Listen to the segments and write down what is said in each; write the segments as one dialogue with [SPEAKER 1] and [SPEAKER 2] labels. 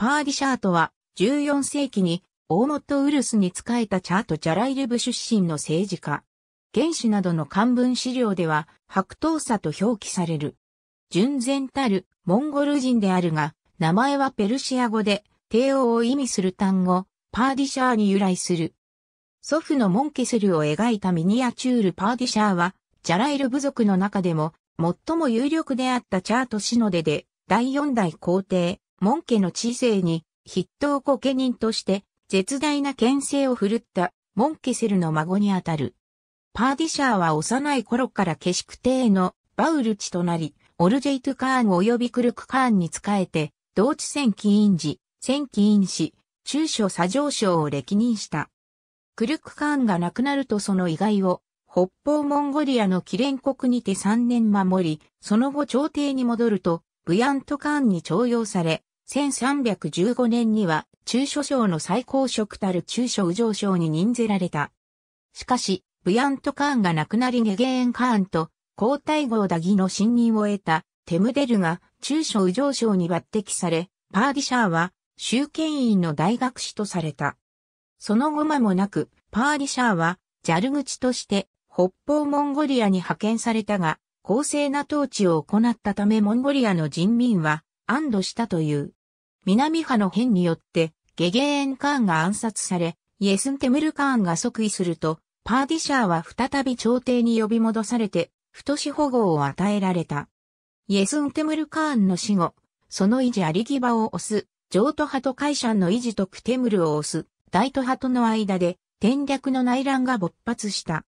[SPEAKER 1] パー・ィシャートは14世紀にオーモット・ウルスに仕えたチャート・ジャライル部出身の政治家。原始などの漢文資料では白頭差と表記される。純然たるモンゴル人であるが、名前はペルシア語で帝王を意味する単語、パーディシャーに由来する。祖父のモンケスルを描いたミニアチュールパーディシャーは、ジャライル部族の中でも最も有力であったチャートシノデで第4代皇帝、モン家の知性に筆頭御家人として絶大な牽制を振るったモンケセルの孫にあたる。パーディシャーは幼い頃からケシクのバウルチとなり、オルジェイト・カーン及びクルク・カーンに仕えて、同地戦起因時、戦起因し、中所左上将を歴任した。クルク・カーンが亡くなるとその遺骸を、北方モンゴリアの記連国にて3年守り、その後朝廷に戻ると、ブヤント・カーンに徴用され、1315年には中諸省の最高職たる中諸右上省に任ぜられた。しかし、ブヤントカーンが亡くなりゲゲーンカーンと皇太后ダギの信任を得たテムデルが中諸右上省に抜擢され、パーディシャーは集権員の大学士とされた。その後間もなく、パーディシャーはジャル口として北方モンゴリアに派遣されたが、公正な統治を行ったためモンゴリアの人民は安堵したという。南派の変によって、ゲゲーン・カーンが暗殺され、イエスンテムル・カーンが即位すると、パーディシャーは再び朝廷に呼び戻されて、太子保護を与えられた。イエスンテムル・カーンの死後、その維持ありぎ場を押す、譲渡派とカイシャンの維持とクテムルを押す、大都派との間で、天略の内乱が勃発した。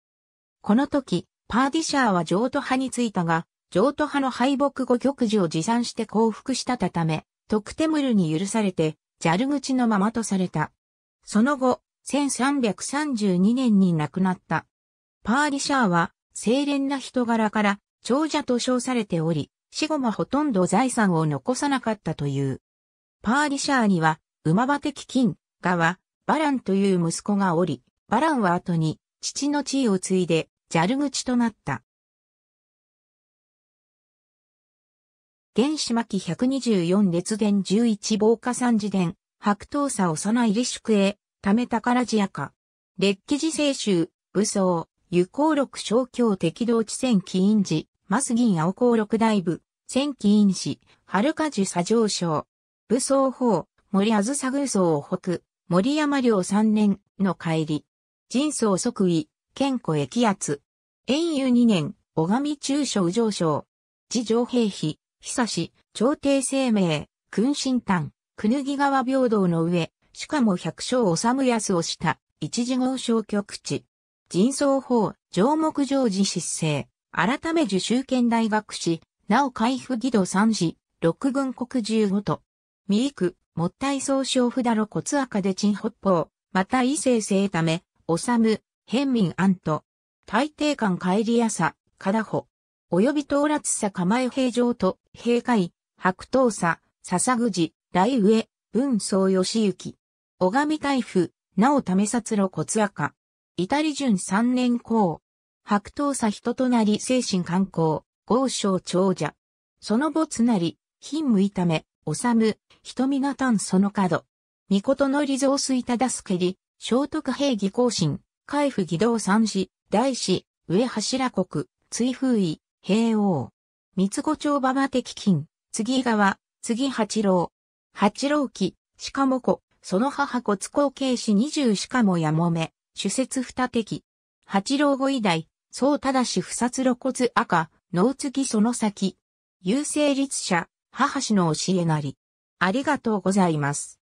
[SPEAKER 1] この時、パーディシャーは譲渡派についたが、譲渡派の敗北後玉樹を持参して降伏したため、トクテムルに許されて、ジャル口のままとされた。その後、1332年に亡くなった。パーリシャーは、清廉な人柄から、長者と称されており、死後もほとんど財産を残さなかったという。パーリシャーには、馬場的金、ガは、バランという息子がおり、バランは後に、父の地位を継いで、ジャル口となった。原始巻124列伝11防火三次伝、白刀差幼い利宿へ、ため宝地赤。列記時世集、武装、油光録小京敵道地戦起因寺、マス銀青光録大部、戦起因寺、春果樹佐上昇。武装法、森あずさ偶像北、森山領三年の帰り。人相即位、健康液圧。遠遊二年、小上中将上昇。自上平費。久し、朝廷生命、君臣丹、くぬぎ川平等の上、しかも百姓治すをした、一時号小局地。人相法、上目常時失政。改め受修圏大学士、なお海部義度三次、六軍国十五と。三育、もったい総称札露骨赤で陳北方、また異性生ため、治む、変民安と。大帝官帰りやさ、穂。及び東辣さ構え平城と、平海、白刀さ、笹口、大上、文宗義行。小上大夫、なお為殺路骨赤。イタリ順三年公。白刀さ人となり精神観光、豪商長者。その没なり、貧無痛め、治む、瞳がたんその角。御事の理蔵水忠助り、聖徳平義行進、海府義道三子、大師、上柱国、追風位、平王。三子町馬場的金、次川、次八郎。八郎期、しかも子、その母骨後継子二十しかもやもめ、主説二敵。八郎五以来、そうただし不殺露骨赤、脳継その先。優勢律者、母氏の教えなり。ありがとうございます。